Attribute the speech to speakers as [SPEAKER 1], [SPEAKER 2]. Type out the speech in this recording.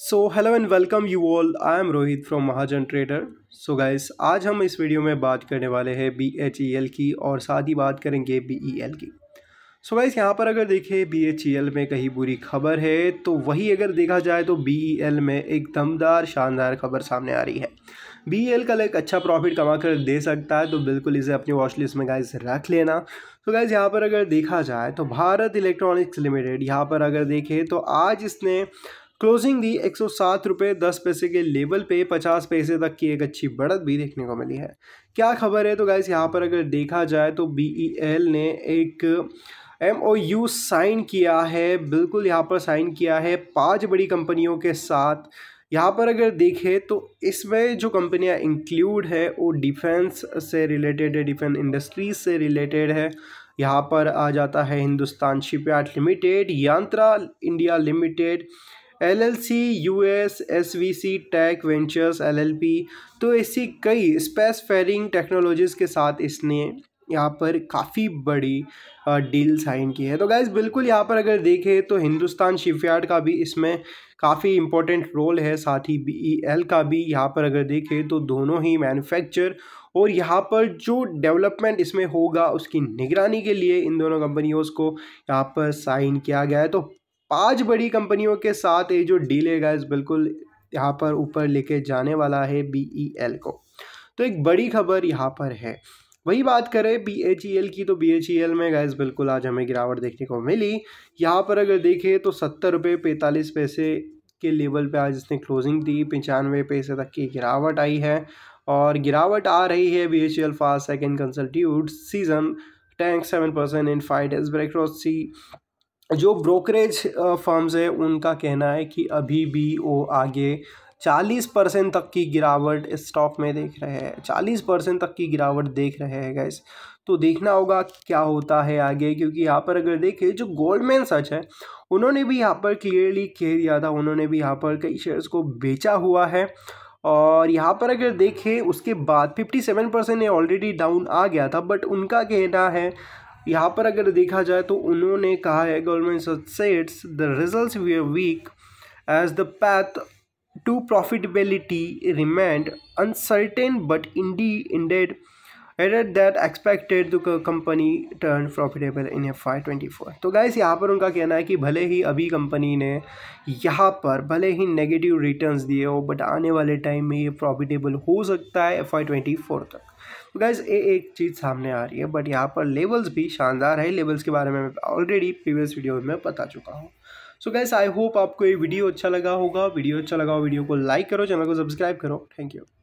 [SPEAKER 1] so hello and welcome you all I am Rohit from Mahajan trader so guys आज हम इस video में बात करने वाले हैं बी एच ई एल की और साथ ही बात करेंगे बी ई एल की सो गाइस यहाँ पर अगर देखें बी एच ई एल में कहीं बुरी खबर है तो वही अगर देखा जाए तो बी ई एल में एक दमदार शानदार खबर सामने आ रही है बी ई एल कल एक अच्छा प्रॉफिट कमा कर दे सकता है तो बिल्कुल इसे अपनी वॉच लिस्ट में गाइस रख लेना तो गाइज यहाँ पर अगर देखा जाए तो भारत इलेक्ट्रॉनिक्स लिमिटेड यहाँ पर अगर देखें तो आज इसने क्लोजिंग दी एक रुपये दस पैसे के लेवल पे पचास पैसे तक की एक अच्छी बढ़त भी देखने को मिली है क्या खबर है तो गाइस यहाँ पर अगर देखा जाए तो बी e ने एक एम ओ यू साइन किया है बिल्कुल यहाँ पर साइन किया है पांच बड़ी कंपनियों के साथ यहाँ पर अगर देखें तो इसमें जो कंपनियाँ इंक्लूड है वो डिफेंस से रिलेटेड है डिफेंस इंडस्ट्रीज से रिलेटेड है यहाँ पर आ जाता है Hindustan shipyard limited Yantra India limited L L C U S S V C tech ventures L L P तो ऐसी कई स्पेस फेयरिंग टेक्नोलॉजीज़ के साथ इसने यहाँ पर काफ़ी बड़ी डील साइन की है तो गाइज़ बिल्कुल यहाँ पर अगर देखें तो हिंदुस्तान शिपयार्ड का भी इसमें काफ़ी इम्पोर्टेंट रोल है साथ ही बी ई एल का भी यहाँ पर अगर देखें तो दोनों ही मैन्युफैक्चर और यहाँ पर जो डेवलपमेंट इसमें होगा उसकी निगरानी के लिए इन दोनों कंपनियों को यहाँ पर साइन किया गया है तो पांच बड़ी कंपनियों के साथ ये जो डील है गाइज बिल्कुल यहाँ पर ऊपर लेके जाने वाला है बी ई एल को तो एक बड़ी खबर यहाँ पर है वही बात करें बी एच ई एल की तो बी एच ई एल में गैस बिल्कुल आज हमें गिरावट देखने को मिली यहाँ पर अगर देखें तो सत्तर रुपये पैंतालीस पैसे के लेवल पे आज इसने क्लोजिंग दी पंचानवे पैसे तक की गिरावट आई है और गिरावट आ रही है B H E L fast second consecutive session tank seven percent in five days ब्रेक सी जो ब्रोकरेज फर्म्स है उनका कहना है कि अभी भी वो आगे 40 परसेंट तक की गिरावट स्टॉक में देख रहे हैं 40 परसेंट तक की गिरावट देख रहे हैं गैस तो देखना होगा क्या होता है आगे क्योंकि यहाँ पर अगर देखें जो गोल्डमैन सच है उन्होंने भी यहाँ पर क्लियरली कह दिया था उन्होंने भी यहाँ पर कई शेयर्स को बेचा हुआ है और यहाँ पर अगर देखें उसके बाद 57 परसेंट ये ऑलरेडी डाउन आ गया था बट उनका कहना है यहाँ पर अगर देखा जाए तो उन्होंने कहा है government sets the result we are weak as the path to profitability remained uncertain but इंडी indeed added that expected the company turn profitable in F Y twenty four तो गाइस यहाँ पर उनका कहना है कि भले ही अभी कंपनी ने यहाँ पर भले ही नेगेटिव रिटर्न दिए हो बट आने वाले टाइम में ये प्रॉफिटेबल हो सकता है एफ आई ट्वेंटी फोर तक तो गैस ये एक चीज़ सामने आ रही है बट यहाँ पर लेवल्स भी शानदार है लेवल्स के बारे में मैं ऑलरेडी प्रीवियस वीडियो में बता चुका हूँ सो गैस आई होप आपको ये वीडियो अच्छा लगा होगा वीडियो अच्छा लगा हो वीडियो को लाइक करो चैनल को सब्सक्राइब करो थैंक यू